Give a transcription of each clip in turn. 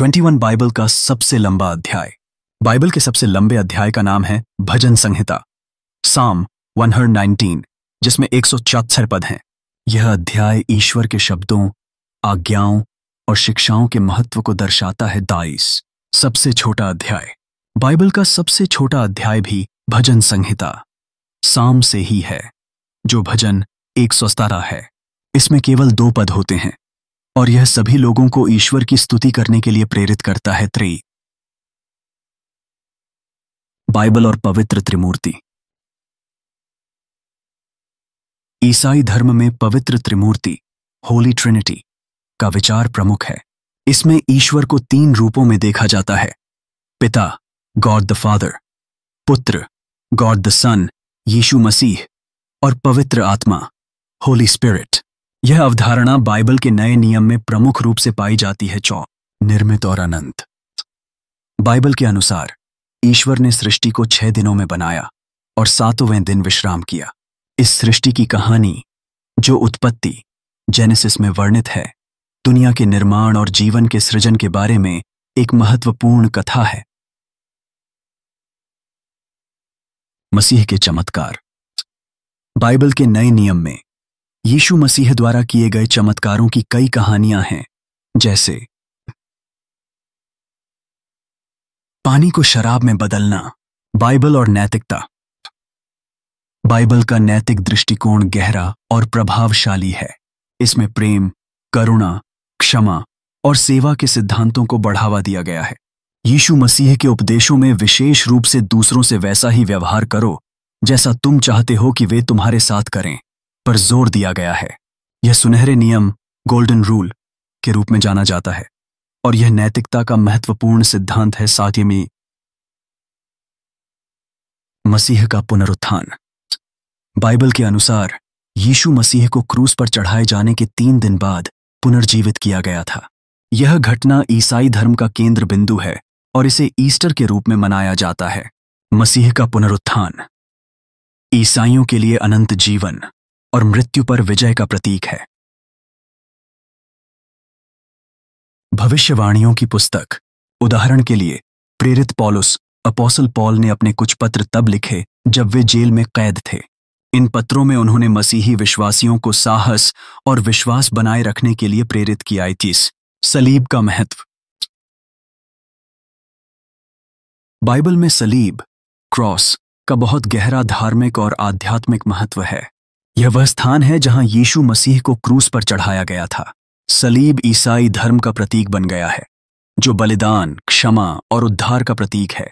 21 Bible का सबसे लंबा अध्याय बाइबल के सबसे लंबे अध्याय का नाम है भजन संहिता साम 119 जिसमें एक पद हैं यह अध्याय ईश्वर के शब्दों आज्ञाओं और शिक्षाओं के महत्व को दर्शाता है दाइस सबसे छोटा अध्याय बाइबल का सबसे छोटा अध्याय भी भजन संहिता साम से ही है जो भजन एक है इसमें केवल दो पद होते हैं और यह सभी लोगों को ईश्वर की स्तुति करने के लिए प्रेरित करता है त्री बाइबल और पवित्र त्रिमूर्ति ईसाई धर्म में पवित्र त्रिमूर्ति होली ट्रिनिटी का विचार प्रमुख है इसमें ईश्वर को तीन रूपों में देखा जाता है पिता गॉड द फादर पुत्र गॉड द सन यीशु मसीह और पवित्र आत्मा होली स्पिरिट यह अवधारणा बाइबल के नए नियम में प्रमुख रूप से पाई जाती है चौ निर्मित और अनंत बाइबल के अनुसार ईश्वर ने सृष्टि को छह दिनों में बनाया और सातवें दिन विश्राम किया इस सृष्टि की कहानी जो उत्पत्ति जेनेसिस में वर्णित है दुनिया के निर्माण और जीवन के सृजन के बारे में एक महत्वपूर्ण कथा है मसीह के चमत्कार बाइबल के नए नियम में यीशु मसीह द्वारा किए गए चमत्कारों की कई कहानियां हैं जैसे पानी को शराब में बदलना बाइबल और नैतिकता बाइबल का नैतिक दृष्टिकोण गहरा और प्रभावशाली है इसमें प्रेम करुणा क्षमा और सेवा के सिद्धांतों को बढ़ावा दिया गया है यीशु मसीह के उपदेशों में विशेष रूप से दूसरों से वैसा ही व्यवहार करो जैसा तुम चाहते हो कि वे तुम्हारे साथ करें पर जोर दिया गया है यह सुनहरे नियम गोल्डन रूल के रूप में जाना जाता है और यह नैतिकता का महत्वपूर्ण सिद्धांत है साथ ही में मसीह का पुनरुत्थान बाइबल के अनुसार यीशु मसीह को क्रूस पर चढ़ाए जाने के तीन दिन बाद पुनर्जीवित किया गया था यह घटना ईसाई धर्म का केंद्र बिंदु है और इसे ईस्टर के रूप में मनाया जाता है मसीह का पुनरुत्थान ईसाइयों के लिए अनंत जीवन और मृत्यु पर विजय का प्रतीक है भविष्यवाणियों की पुस्तक उदाहरण के लिए प्रेरित पॉलुस अपोसल पॉल ने अपने कुछ पत्र तब लिखे जब वे जेल में कैद थे इन पत्रों में उन्होंने मसीही विश्वासियों को साहस और विश्वास बनाए रखने के लिए प्रेरित किया तीस सलीब का महत्व बाइबल में सलीब क्रॉस का बहुत गहरा धार्मिक और आध्यात्मिक महत्व है यह वह स्थान है जहां यीशु मसीह को क्रूस पर चढ़ाया गया था सलीब ईसाई धर्म का प्रतीक बन गया है जो बलिदान क्षमा और उद्धार का प्रतीक है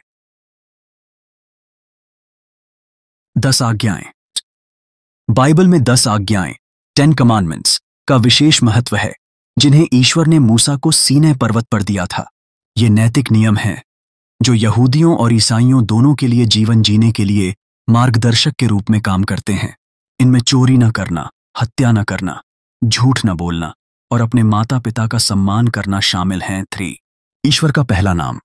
दस आज्ञाएं बाइबल में दस आज्ञाएं टेन कमांडमेंट्स का विशेष महत्व है जिन्हें ईश्वर ने मूसा को सीने पर्वत पर दिया था ये नैतिक नियम हैं जो यहूदियों और ईसाइयों दोनों के लिए जीवन जीने के लिए मार्गदर्शक के रूप में काम करते हैं इनमें चोरी न करना हत्या न करना झूठ न बोलना और अपने माता पिता का सम्मान करना शामिल हैं थ्री ईश्वर का पहला नाम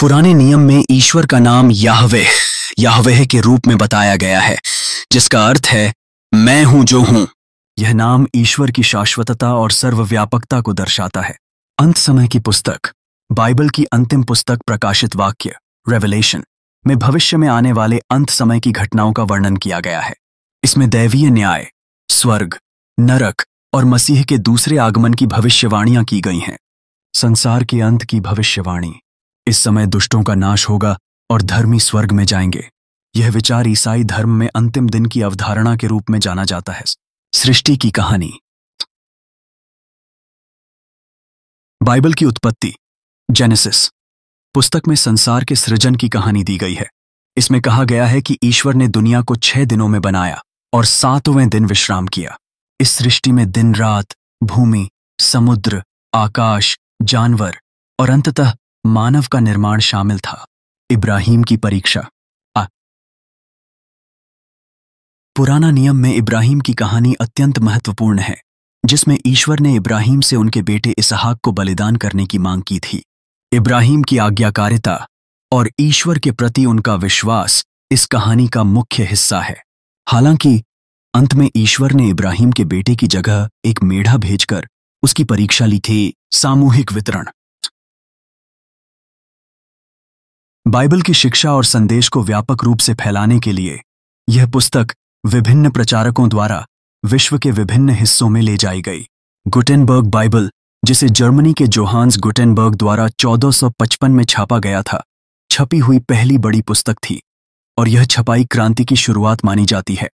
पुराने नियम में ईश्वर का नाम याहवे याहवेह के रूप में बताया गया है जिसका अर्थ है मैं हूं जो हूं यह नाम ईश्वर की शाश्वतता और सर्वव्यापकता को दर्शाता है अंत समय की पुस्तक बाइबल की अंतिम पुस्तक प्रकाशित वाक्य रेवलेशन में भविष्य में आने वाले अंत समय की घटनाओं का वर्णन किया गया है इसमें दैवीय न्याय स्वर्ग नरक और मसीह के दूसरे आगमन की भविष्यवाणियां की गई हैं संसार के अंत की भविष्यवाणी इस समय दुष्टों का नाश होगा और धर्मी स्वर्ग में जाएंगे यह विचार ईसाई धर्म में अंतिम दिन की अवधारणा के रूप में जाना जाता है सृष्टि की कहानी बाइबल की उत्पत्ति जेनेसिस पुस्तक में संसार के सृजन की कहानी दी गई है इसमें कहा गया है कि ईश्वर ने दुनिया को छह दिनों में बनाया और सातवें दिन विश्राम किया इस सृष्टि में दिन रात भूमि समुद्र आकाश जानवर और अंततः मानव का निर्माण शामिल था इब्राहिम की परीक्षा आ पुराना नियम में इब्राहिम की कहानी अत्यंत महत्वपूर्ण है जिसमें ईश्वर ने इब्राहिम से उनके बेटे इसहाक को बलिदान करने की मांग की थी इब्राहिम की आज्ञाकारिता और ईश्वर के प्रति उनका विश्वास इस कहानी का मुख्य हिस्सा है हालांकि अंत में ईश्वर ने इब्राहिम के बेटे की जगह एक मेढा भेजकर उसकी परीक्षा ली थी सामूहिक वितरण बाइबल की शिक्षा और संदेश को व्यापक रूप से फैलाने के लिए यह पुस्तक विभिन्न प्रचारकों द्वारा विश्व के विभिन्न हिस्सों में ले जाई गई गुटेनबर्ग बाइबल जिसे जर्मनी के जोहान्स गुटेनबर्ग द्वारा 1455 में छापा गया था छपी हुई पहली बड़ी पुस्तक थी और यह छपाई क्रांति की शुरुआत मानी जाती है